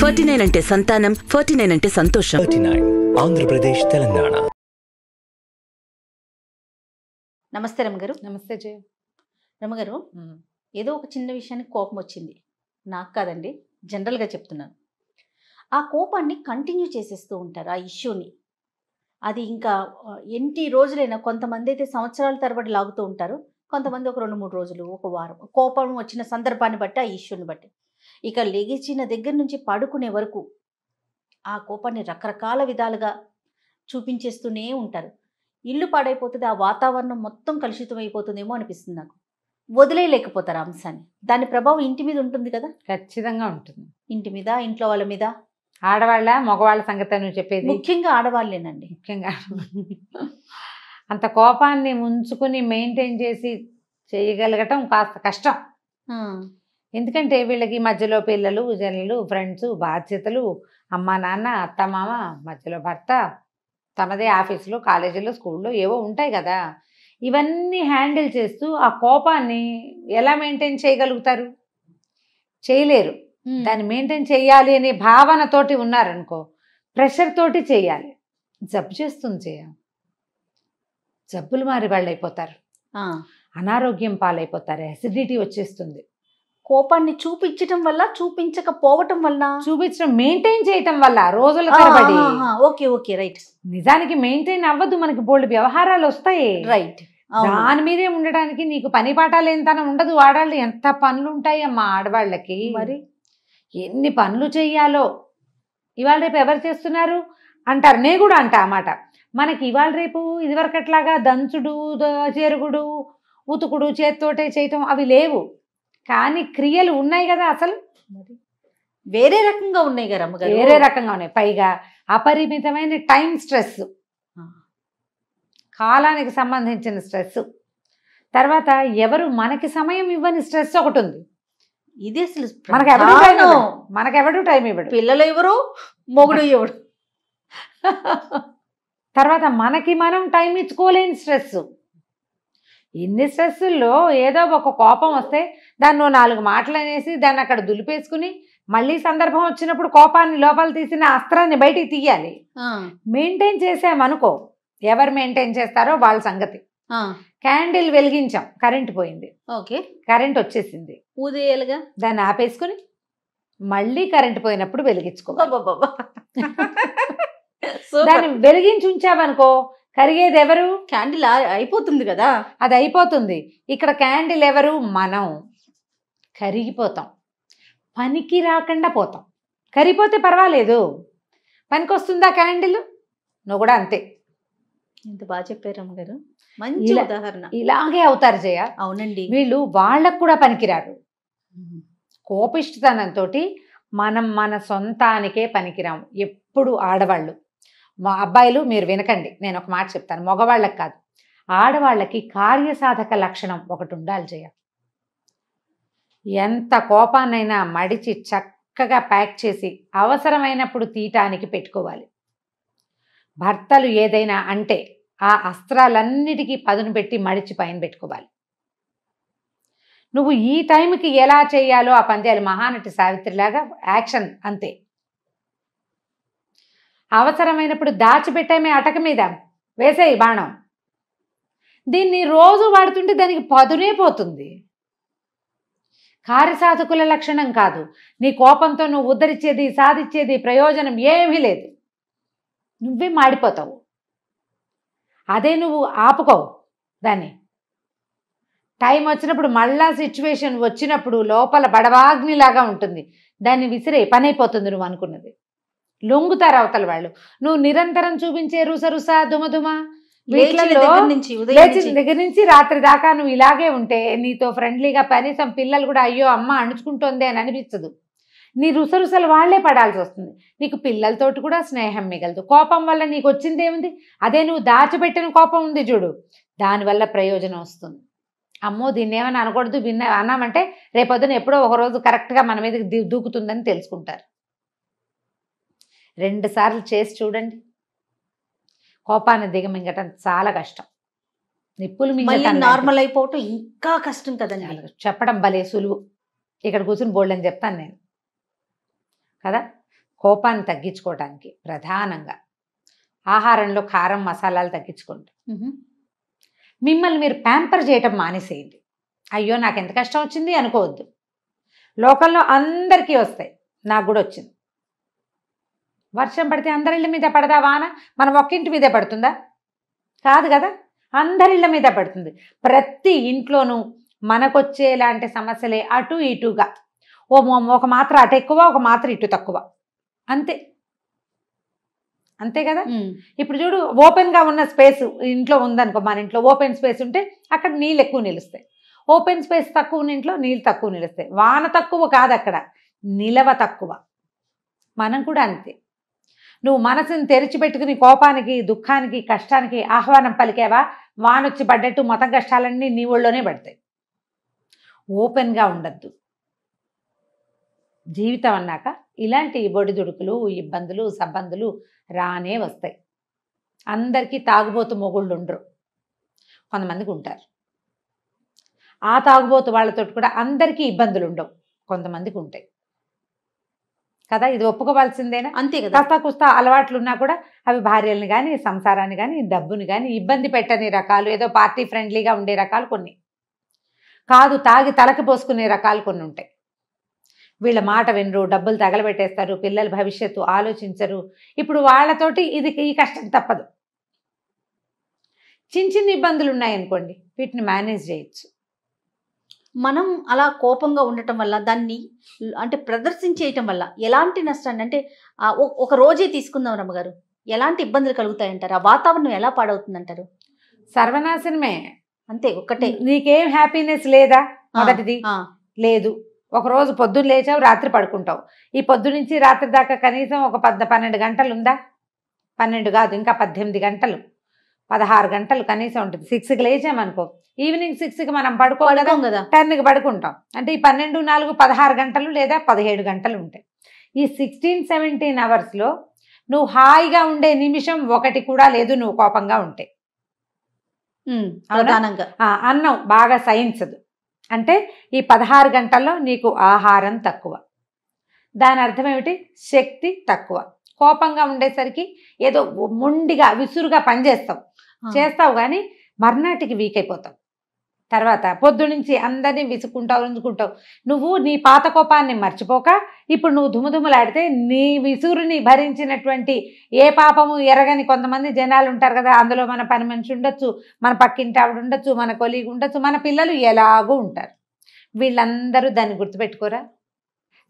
forty nine అంటే సంతానం forty nine అంటే సంతోషం ఆంధ్రప్రదేశ్ తెలంగాణ నమస్తే రమగారు నమస్తే జయ రమగారు ఏదో ఒక చిన్న విషయానికి కోపం వచ్చింది నాకు కాదండి జనరల్గా చెప్తున్నాను ఆ కోపాన్ని కంటిన్యూ చేసేస్తూ ఉంటారు ఆ ఇష్యూని అది ఇంకా ఎన్ని రోజులైనా కొంతమంది అయితే సంవత్సరాల తరబడి లాగుతూ ఉంటారు కొంతమంది ఒక రెండు మూడు రోజులు ఒక వారం కోపం వచ్చిన సందర్భాన్ని బట్టి ఆ ఇష్యూని బట్టి ఇక లెగిచిన దగ్గర నుంచి పడుకునే వరకు ఆ కోపాన్ని రకరకాల విధాలుగా చూపించేస్తూనే ఉంటారు ఇల్లు పాడైపోతుంది ఆ వాతావరణం మొత్తం కలుషితం అయిపోతుందేమో అనిపిస్తుంది నాకు వదిలేయలేకపోతారు అంశాన్ని దాని ప్రభావం ఇంటి మీద ఉంటుంది కదా ఖచ్చితంగా ఉంటుంది ఇంటి మీద ఇంట్లో వాళ్ళ మీద ఆడవాళ్ళ మగవాళ్ళ సంగతి అని చెప్పేది ముఖ్యంగా ఆడవాళ్ళేనండి ముఖ్యంగా అంత కోపాన్ని ముంచుకుని మెయింటైన్ చేసి చేయగలగటం కాస్త కష్టం ఎందుకంటే వీళ్ళకి మధ్యలో పిల్లలు జనులు ఫ్రెండ్స్ బాధ్యతలు అమ్మ నాన్న అత్తమామ మధ్యలో భర్త తమదే ఆఫీసులు కాలేజీలో స్కూల్లో ఏవో ఉంటాయి కదా ఇవన్నీ హ్యాండిల్ చేస్తూ ఆ కోపాన్ని ఎలా మెయింటైన్ చేయగలుగుతారు చేయలేరు దాన్ని మెయింటైన్ చేయాలి అనే భావనతోటి ఉన్నారనుకో ప్రెషర్ తోటి చేయాలి జబ్బు చేస్తుంది చేయ జబ్బులు మారి వాళ్ళు అయిపోతారు అనారోగ్యం పాలైపోతారు అసిడిటీ వచ్చేస్తుంది కోపాన్ని చూపించటం వల్ల చూపించకపోవటం వల్ల చూపించడం మెయింటైన్ చేయటం వల్ల రోజుల తరబడి ఓకే ఓకే రైట్ నిజానికి మెయింటైన్ అవ్వదు మనకి బోల్డ్ వ్యవహారాలు వస్తాయి రైట్ దాని మీదే ఉండడానికి నీకు పని పాఠాలు ఎంత ఉండదు ఆడవాళ్ళు ఎంత పనులు ఉంటాయి అమ్మా ఆడవాళ్ళకి మరి ఎన్ని పనులు చెయ్యాలో ఇవాళ రేపు ఎవరు చేస్తున్నారు అంటారు నేను కూడా అంటా అన్నమాట మనకి ఇవాళ రేపు ఇదివరకట్లాగా దంచుడు చేరుగుడు ఉతుకుడు చేత్తోటే చేయటం అవి లేవు కానీ క్రియలు ఉన్నాయి కదా అసలు మరి వేరే రకంగా ఉన్నాయి కదా అమ్మగారు వేరే రకంగా ఉన్నాయి పైగా అపరిమితమైన టైం స్ట్రెస్ కాలానికి సంబంధించిన స్ట్రెస్ తర్వాత ఎవరు మనకి సమయం ఇవ్వని స్ట్రెస్ ఒకటి ఉంది ఇది అసలు మనకెవడు టైం మనకెవడు టైం ఇవ్వడు పిల్లలు ఎవరు మొగుడు ఇవ్వడు తర్వాత మనకి మనం టైం ఇచ్చుకోలేని స్ట్రెస్ ఇన్ని స్ట్రెస్సుల్లో ఏదో ఒక కోపం వస్తే దాన్ని నాలుగు మాటలు అనేసి దాన్ని అక్కడ దులిపేసుకుని మళ్ళీ సందర్భం వచ్చినప్పుడు కోపాన్ని లోపల తీసిన అస్త్రాన్ని బయటికి తీయాలి మెయింటైన్ చేసామనుకో ఎవరు మెయింటైన్ చేస్తారో వాళ్ళ సంగతి క్యాండిల్ వెలిగించాం కరెంట్ పోయింది ఓకే కరెంట్ వచ్చేసింది ఊదేయాలిగా దాన్ని ఆపేసుకుని మళ్ళీ కరెంట్ పోయినప్పుడు వెలిగించుకో దాన్ని వెలిగించి ఉంచామనుకో కరిగేది ఎవరు క్యాండిల్ అయిపోతుంది కదా అది అయిపోతుంది ఇక్కడ క్యాండిల్ ఎవరు మనం కరిగిపోతాం పనికి రాకుండా పోతాం కరిగిపోతే పర్వాలేదు పనికి వస్తుందా క్యాండిల్ నువ్వు కూడా అంతే ఇంత బాగా చెప్పారు అమ్మగారు మంచి ఉదాహరణ ఇలాగే అవుతారు జయ అవునండి వీళ్ళు వాళ్ళకు కూడా పనికిరారు కోపిష్టతనంతో మనం మన సొంతానికే పనికిరాము ఎప్పుడు ఆడవాళ్ళు మా అబ్బాయిలు మీరు వినకండి నేను ఒక మాట చెప్తాను మగవాళ్ళకి కాదు ఆడవాళ్ళకి కార్యసాధక లక్షణం ఒకటి ఉండాలి జయ ఎంత కోపాన్నైనా మడిచి చక్కగా ప్యాక్ చేసి అవసరమైనప్పుడు తీయటానికి పెట్టుకోవాలి భర్తలు ఏదైనా అంటే ఆ అస్త్రాలన్నిటికీ పదును పెట్టి మడిచి పైన పెట్టుకోవాలి నువ్వు ఈ టైంకి ఎలా చేయాలో ఆ పంద్యాలు మహానటి సావిత్రిలాగా యాక్షన్ అంతే అవసరమైనప్పుడు దాచిపెట్టామే అటక మీద వేసేయి బాణం దీన్ని రోజు వాడుతుంటే దానికి పదునే పోతుంది కార్యసాధకుల లక్షణం కాదు నీ కోపంతో నువ్వు ఉద్ధరించేది సాధించేది ప్రయోజనం ఏమీ లేదు నువ్వే మాడిపోతావు అదే నువ్వు ఆపుకోవు దాన్ని టైం వచ్చినప్పుడు మళ్ళా సిచ్యువేషన్ వచ్చినప్పుడు లోపల బడవాగ్నిలాగా ఉంటుంది దాన్ని విసిరే పని అయిపోతుంది నువ్వు అనుకున్నది లొంగుతారు అవతల వాళ్ళు నువ్వు నిరంతరం చూపించే రుసరుసా దుమదుమ లేచి దగ్గర నుంచి రాత్రి దాకా నువ్వు ఇలాగే ఉంటే నీతో ఫ్రెండ్లీగా కనీసం పిల్లలు కూడా అయ్యో అమ్మ అణుచుకుంటోంది అని అనిపించదు నీ రుసరుసలు వాళ్లే పడాల్సి వస్తుంది నీకు పిల్లలతోటి కూడా స్నేహం మిగలదు కోపం వల్ల నీకు వచ్చిందేముంది అదే నువ్వు దాచిపెట్టిన కోపం ఉంది చూడు దానివల్ల ప్రయోజనం వస్తుంది అమ్మో దీన్ని ఏమని అనకూడదు విన్న అన్నామంటే రేపొద్దున ఎప్పుడో ఒకరోజు కరెక్ట్గా మన మీద దూకుతుందని తెలుసుకుంటారు రెండుసార్లు చేసి చూడండి కోపాన్ని దిగమింగటం చాలా కష్టం నిప్పులు నార్మల్ అయిపోవటం ఇంకా కష్టం కదండి చెప్పడం భలే సులువు ఇక్కడ కూర్చుని బోల్డ్ అని చెప్తాను నేను కదా కోపాన్ని తగ్గించుకోవడానికి ప్రధానంగా ఆహారంలో కారం మసాలాలు తగ్గించుకోండి మిమ్మల్ని మీరు ప్యాంపర్ చేయటం మానేసేయండి అయ్యో నాకు ఎంత కష్టం వచ్చింది అనుకోవద్దు లోకల్లో అందరికీ వస్తాయి నాకు కూడా వచ్చింది వర్షం పడితే అందరిళ్ళ మీద పడదా వాన మనం ఒక్కింటి మీదే పడుతుందా కాదు కదా అందరిళ్ళ మీద పడుతుంది ప్రతి ఇంట్లోనూ మనకొచ్చేలాంటి సమస్యలే అటు ఇటుగా ఓ ఒక మాత్ర అటు ఎక్కువ ఒక మాత్ర ఇటు తక్కువ అంతే అంతే కదా ఇప్పుడు చూడు ఓపెన్గా ఉన్న స్పేస్ ఇంట్లో ఉందనుకో మన ఇంట్లో ఓపెన్ స్పేస్ ఉంటే అక్కడ నీళ్ళు ఎక్కువ నిలుస్తాయి ఓపెన్ స్పేస్ తక్కువ ఉన్న ఇంట్లో నీళ్ళు తక్కువ నిలుస్తాయి వాన తక్కువ కాదు అక్కడ నిలవ తక్కువ మనం కూడా అంతే నువ్వు మనసును తెరిచిపెట్టుకుని కోపానికి దుఃఖానికి కష్టానికి ఆహ్వానం పలికేవా వానొచ్చి పడ్డట్టు మతం కష్టాలన్నీ నీ ఒళ్ళోనే పడతాయి ఓపెన్గా ఉండద్దు జీవితం అన్నాక ఇలాంటి బొడిదుడుకులు ఇబ్బందులు సబ్బందులు రానే వస్తాయి అందరికీ తాగుబోతు మొగుళ్ళు ఉండరు కొంతమందికి ఉంటారు ఆ తాగుబోతు వాళ్ళతో కూడా అందరికీ ఇబ్బందులు ఉండవు కొంతమందికి ఉంటాయి కదా ఇది ఒప్పుకోవాల్సిందేనా అంతే కదా కాస్త కుస్త అలవాట్లు ఉన్నా కూడా అవి భార్యల్ని కానీ సంసారాన్ని కానీ డబ్బుని కానీ ఇబ్బంది పెట్టని రకాలు ఏదో పార్టీ ఫ్రెండ్లీగా ఉండే రకాలు కొన్ని కాదు తాగి తలకి పోసుకునే రకాలు కొన్ని ఉంటాయి వీళ్ళ మాట వినరు డబ్బులు తగలబెట్టేస్తారు పిల్లల భవిష్యత్తు ఆలోచించరు ఇప్పుడు వాళ్ళతోటి ఇది ఈ కష్టం తప్పదు చిన్న చిన్న ఇబ్బందులు ఉన్నాయనుకోండి వీటిని మేనేజ్ చేయొచ్చు మనం అలా కోపంగా ఉండటం వల్ల దాన్ని అంటే ప్రదర్శించేయటం వల్ల ఎలాంటి నష్టాన్ని అంటే ఒక రోజే తీసుకుందాం రమ్మగారు ఎలాంటి ఇబ్బందులు కలుగుతాయంటారు ఆ వాతావరణం ఎలా పాడవుతుందంటారు సర్వనాశనమే అంతే ఒక్కటే నీకేం హ్యాపీనెస్ లేదా మొదటిది లేదు ఒక రోజు పొద్దున్న లేచావు రాత్రి పడుకుంటావు ఈ పొద్దు నుంచి రాత్రి దాకా కనీసం ఒక పద్ద పన్నెండు గంటలు ఉందా పన్నెండు కాదు ఇంకా పద్దెనిమిది గంటలు పదహారు గంటలు కనీసం ఉంటుంది సిక్స్కి లేచామనుకో ఈవినింగ్ సిక్స్కి మనం పడుకోలేదాం కదా టెన్కి పడుకుంటాం అంటే ఈ పన్నెండు నాలుగు పదహారు గంటలు లేదా పదిహేడు గంటలు ఉంటాయి ఈ సిక్స్టీన్ సెవెంటీన్ అవర్స్లో నువ్వు హాయిగా ఉండే నిమిషం ఒకటి కూడా లేదు నువ్వు కోపంగా ఉంటే అన్నం బాగా సహించదు అంటే ఈ పదహారు గంటల్లో నీకు ఆహారం తక్కువ దాని అర్థం ఏమిటి శక్తి తక్కువ కోపంగా ఉండేసరికి ఏదో మొండిగా విసురుగా పనిచేస్తావు చేస్తావు కానీ మర్నాటికి వీక్ అయిపోతావు తర్వాత పొద్దు నుంచి అందరినీ విసుకుంటావు రుంజుకుంటావు నువ్వు నీ పాత కోపాన్ని మర్చిపోక ఇప్పుడు నువ్వు దుమదుమలాడితే నీ విసురుని భరించినటువంటి ఏ పాపము ఎరగని కొంతమంది జనాలు ఉంటారు కదా అందులో మన పని మనిషి ఉండొచ్చు మన పక్కింటి ఆవిడ ఉండొచ్చు మన కొలీగు ఉండొచ్చు మన పిల్లలు ఎలాగూ ఉంటారు వీళ్ళందరూ దాన్ని గుర్తుపెట్టుకోరా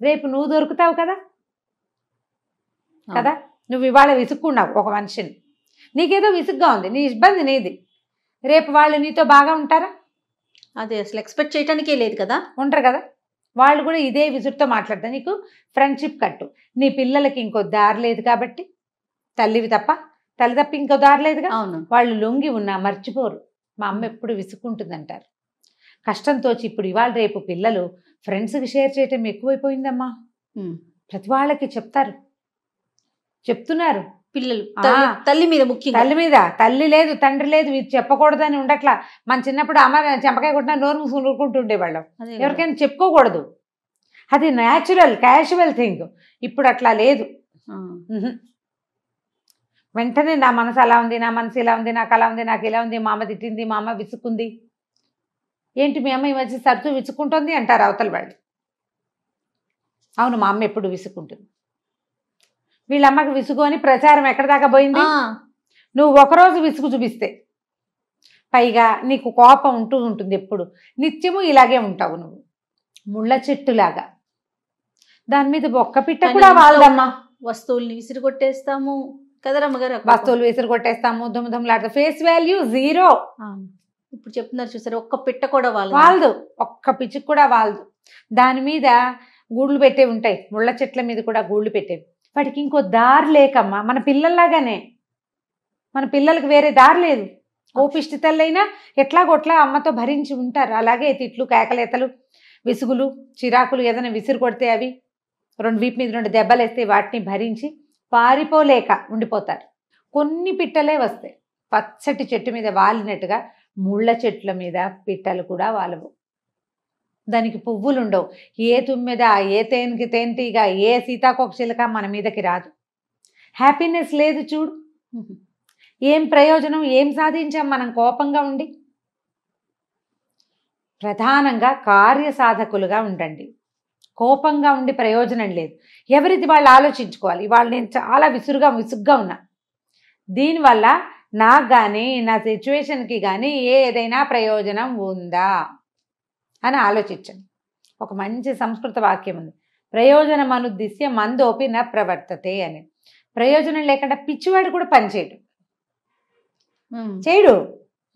రేపు నువ్వు దొరుకుతావు కదా కదా నువ్వు ఇవాళ విసుక్కున్నావు ఒక మనిషిని నీకేదో విసుగ్గా ఉంది నీ ఇబ్బంది నీది రేపు వాళ్ళు నీతో బాగా ఉంటారా అదే అసలు ఎక్స్పెక్ట్ చేయడానికే లేదు కదా ఉంటారు కదా వాళ్ళు కూడా ఇదే విసురుతో మాట్లాడతారు నీకు ఫ్రెండ్షిప్ కట్టు నీ పిల్లలకి ఇంకో దారి లేదు కాబట్టి తల్లివి తప్ప తల్లి తప్ప ఇంకో దారి లేదుగా అవును వాళ్ళు లొంగి ఉన్నా మర్చిపోరు మా అమ్మ ఎప్పుడు విసుక్కుంటుందంటారు కష్టంతో ఇప్పుడు ఇవాళ రేపు పిల్లలు ఫ్రెండ్స్కి షేర్ చేయటం ఎక్కువైపోయిందమ్మా ప్రతి వాళ్ళకి చెప్తారు చెప్తున్నారు పిల్లలు తల్లి మీద ముఖ్యం తల్లి మీద తల్లి లేదు తండ్రి లేదు మీరు చెప్పకూడదని ఉండట్లా మన చిన్నప్పుడు అమ్మ చెంపకాయ కొట్టినా నోరు మూసుకుని వాళ్ళం ఎవరికైనా చెప్పుకోకూడదు అది న్యాచురల్ క్యాషువల్ థింగ్ ఇప్పుడు అట్లా లేదు వెంటనే నా మనసు అలా ఉంది నా మనసు ఇలా ఉంది నాకు అలా ఉంది నాకు ఇలా ఉంది మా అమ్మ తిట్టింది మా అమ్మ విసుక్కుంది ఏంటి మీ అమ్మ ఈ మధ్య సర్దు విసుక్కుంటుంది అంటారు అవతల వాళ్ళు అవును మా అమ్మ ఎప్పుడు విసుక్కుంటుంది వీళ్ళమ్మకి విసుగోని ప్రచారం ఎక్కడ దాకా పోయింది నువ్వు ఒకరోజు విసుగు చూపిస్తే పైగా నీకు కోపం ఉంటూ ఉంటుంది ఎప్పుడు నిత్యము ఇలాగే ఉంటావు నువ్వు ముళ్ళ చెట్టులాగా దాని మీద ఒక్క పిట్ట కూడా వాళ్ళమ్మా వస్తువుల్ని విసిరి కొట్టేస్తాము కదరమ్మ వస్తువులు విసిరి కొట్టేస్తాము దుమ్ముదమ్ములాడతాం ఫేస్ వాల్యూ జీరో ఇప్పుడు చెప్తున్నారు చూసారు ఒక్క పిట్ట కూడా వాళ్ళు వాళ్ళదు ఒక్క పిచ్చి కూడా వాళ్ళదు దాని మీద గూళ్ళు పెట్టే ఉంటాయి ముళ్ళ చెట్ల మీద కూడా గూళ్ళు పెట్టేవి వాటికి ఇంకో దారి లేకమ్మా మన పిల్లల్లాగానే మన పిల్లలకు వేరే దారి లేదు కోపిష్టితల్లైనా ఎట్లాగొట్లా అమ్మతో భరించి ఉంటారు అలాగే తిట్లు కేకలేతలు విసుగులు చిరాకులు ఏదైనా విసిరు కొడితే అవి రెండు వీపు మీద రెండు దెబ్బలు వేస్తే వాటిని భరించి పారిపోలేక ఉండిపోతారు కొన్ని పిట్టలే వస్తాయి పచ్చటి చెట్టు మీద వాలినట్టుగా ముళ్ళ చెట్ల మీద పిట్టలు కూడా వాలవు దానికి పువ్వులుండవు ఏ తుమ్మెద ఏ తేనికి తేనెటీగ ఏ సీతాకోక చిలక మన మీదకి రాదు హ్యాపీనెస్ లేదు చూడు ఏం ప్రయోజనం ఏం సాధించాం మనం కోపంగా ఉండి ప్రధానంగా కార్యసాధకులుగా ఉండండి కోపంగా ఉండి ప్రయోజనం లేదు ఎవరిది వాళ్ళు ఆలోచించుకోవాలి ఇవాళ నేను చాలా విసురుగా విసుగ్గా ఉన్నా దీనివల్ల నాకు కానీ నా సిచ్యువేషన్కి కానీ ఏదైనా ప్రయోజనం ఉందా అని ఆలోచించండి ఒక మంచి సంస్కృత వాక్యం ఉంది ప్రయోజనం దిశ మందోపి నా ప్రవర్తతే అని ప్రయోజనం లేకుండా పిచ్చివాడు కూడా పనిచేయడు చేయడు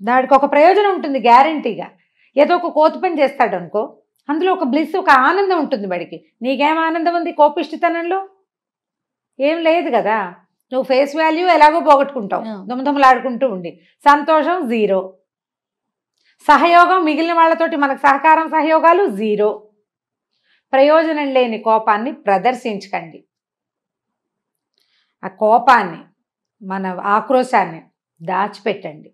దాడికి ఒక ప్రయోజనం ఉంటుంది గ్యారంటీగా ఏదో ఒక కోతి పని చేస్తాడు అనుకో అందులో ఒక బ్లిస్ ఒక ఆనందం ఉంటుంది వాడికి నీకేం ఆనందం ఉంది కోపిష్టితనంలో ఏం లేదు కదా నువ్వు ఫేస్ వాల్యూ ఎలాగో పోగొట్టుకుంటావు దుమదుమలాడుకుంటూ ఉండి సంతోషం జీరో సహయోగం మిగిలిన వాళ్ళతోటి మనకు సహకారం సహయోగాలు జీరో ప్రయోజనం లేని కోపాన్ని ప్రదర్శించకండి ఆ కోపాన్ని మన ఆక్రోశాన్ని దాచిపెట్టండి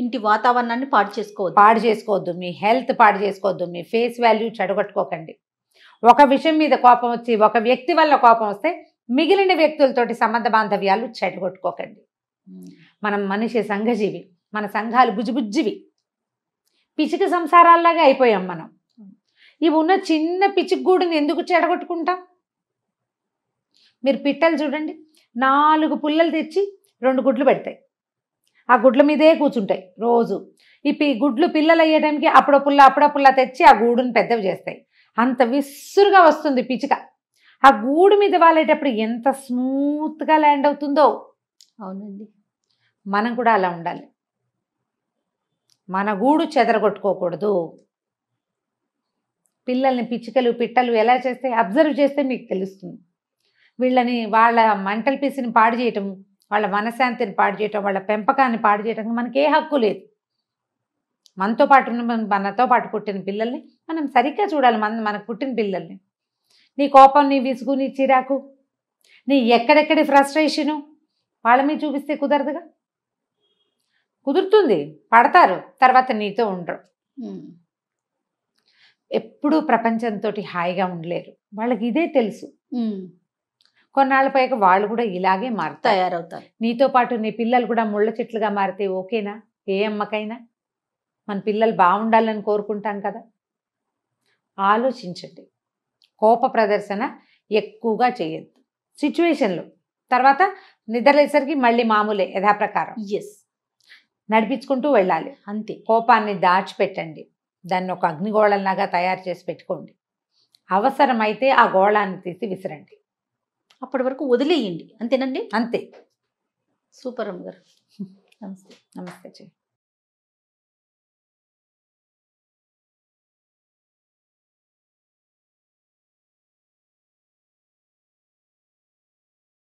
ఇంటి వాతావరణాన్ని పాడు చేసుకోవద్దు పాడు చేసుకోవద్దు మీ హెల్త్ పాడు చేసుకోవద్దు మీ ఫేస్ వాల్యూ చెడగొట్టుకోకండి ఒక విషయం మీద కోపం వచ్చి ఒక వ్యక్తి వల్ల కోపం వస్తే మిగిలిన వ్యక్తులతోటి సంబంధ బాంధవ్యాలు చెడగొట్టుకోకండి మనం మనిషి సంఘజీవి మన సంఘాలు బుజ్జిబుజ్జివి పిచికి సంసారాల్లాగా అయిపోయాం మనం ఇవి ఉన్న చిన్న పిచ్చిగూడుని ఎందుకు చెడగొట్టుకుంటాం మీరు పిట్టలు చూడండి నాలుగు పుల్లలు తెచ్చి రెండు గుడ్లు పెడతాయి ఆ గుడ్ల మీదే కూర్చుంటాయి రోజు ఈ పి గుడ్లు పిల్లలు అయ్యే టైంకి అప్పుడ పుల్ల అప్పుడో పుల్ల తెచ్చి ఆ గూడుని పెద్దవి చేస్తాయి అంత విసురుగా వస్తుంది పిచిక ఆ గూడు మీద వాలేటప్పుడు ఎంత స్మూత్గా ల్యాండ్ అవుతుందో అవునండి మనం కూడా అలా ఉండాలి మన గూడు చెదరగొట్టుకోకూడదు పిల్లల్ని పిచ్చికలు పిట్టలు ఎలా చేస్తే అబ్జర్వ్ చేస్తే మీకు తెలుస్తుంది వీళ్ళని వాళ్ళ మెంటల్ పీస్ని పాడు చేయటం వాళ్ళ మనశాంతిని పాడు చేయటం వాళ్ళ పెంపకాన్ని పాడు చేయటం మనకి ఏ హక్కు లేదు మనతో పాటు మనతో పాటు పుట్టిన పిల్లల్ని మనం సరిగ్గా చూడాలి మన మనకు పుట్టిన పిల్లల్ని నీ కోపం నీ విసుగు నీ చిరాకు నీ ఎక్కడెక్కడి ఫ్రస్ట్రేషను వాళ్ళ మీద చూపిస్తే కుదరదుగా కుదురుతుంది పడతారు తర్వాత నీతో ఉండరు ఎప్పుడూ ప్రపంచంతో హాయిగా ఉండలేరు వాళ్ళకి ఇదే తెలుసు కొన్నాళ్ళ పైకి వాళ్ళు కూడా ఇలాగే మారు తయారవుతారు నీతో పాటు నీ పిల్లలు కూడా ముళ్ళ చెట్లుగా మారితే ఓకేనా ఏ అమ్మకైనా మన పిల్లలు బాగుండాలని కోరుకుంటాం కదా ఆలోచించండి కోప ప్రదర్శన ఎక్కువగా చేయొద్దు సిచ్యువేషన్లు తర్వాత నిద్రలేసరికి మళ్ళీ మామూలే యథాప్రకారం ఎస్ నడిపించుకుంటూ వెళ్ళాలి అంతే కోపాన్ని దాచిపెట్టండి దాన్ని ఒక అగ్నిగోళంలాగా తయారు చేసి పెట్టుకోండి అవసరమైతే ఆ గోళాన్ని తీసి విసిరండి అప్పటి వరకు వదిలేయండి అంతేనండి అంతే సూపర్ అమ్మగారు గారు నమస్తే నమస్తే చెయ్యి